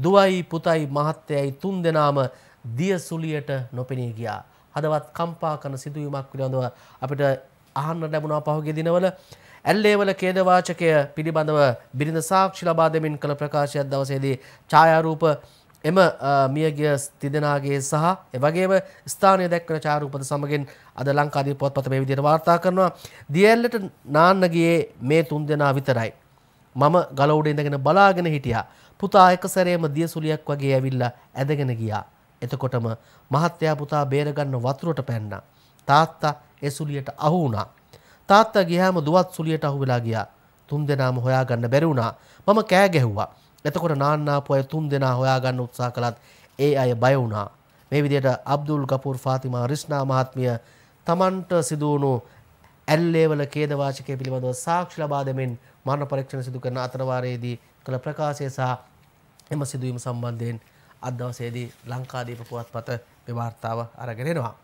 දුවයි පුතයි මහත්තයයි තුන් දෙනාම දිය සුලියට නොපෙනී ගියා. හදවත් කම්පා කරන සිදුවීමක් පිළිබඳව අපිට අහන්න ලැබුණා පහුගිය දිනවල ඇල්ලේවල ඛේදවාචකය පිළිබඳව බිරිඳ සාක්ෂි ලබා දෙමින් කළ ප්‍රකාශයක් දවසේදී ඡායාරූප එම මියගිය තිදෙනාගේ සහ එවගේම ස්ථානය දැක්වන චාරූපද සමගින් අද ලංකාදී පොත්පත මේ විදිහට වාර්තා කරනවා. දියැල්ලට නාන්න ගියේ මේ තුන් දෙනා විතරයි. මම ගලවුඩ ඉඳගෙන බලාගෙන හිටියා. පුතා එක සැරේම දිය සුලියක් වගේ ඇවිල්ලා ඇදගෙන ගියා. එතකොටම මහත්තයා පුතා බේරගන්න වතුරට පැන්නා. තාත්තා ඒ සුලියට අහු වුණා. තාත්තා ගියාම දුවත් සුලියට අහු වෙලා ගියා. තුන් දෙනාම හොයාගන්න බැරි වුණා. මම කෑ ගැහුවා. එතකොට නාන්නාපු අය තුන් දෙනා හොයාගන්න උත්සාහ කළත් ඒ අය බය වුණා. මේ විදිහට අබ්දුල් ගපූර් ෆාතිමා රිස්නා මහත්මිය තමන්ට සිදුවුණු ඇල්ලේවල කේදවාචකය පිළිබඳව සාක්ෂි ලබා දෙමින් මරණ පරීක්ෂණ සිදු කරන අතරවාරයේදී කළ ප්‍රකාශය සහ එම සිදුවීම සම්බන්ධයෙන් අදවසේදී ලංකාදීප පුවත්පත මෙවාර්තාව අරගෙනෙනවා.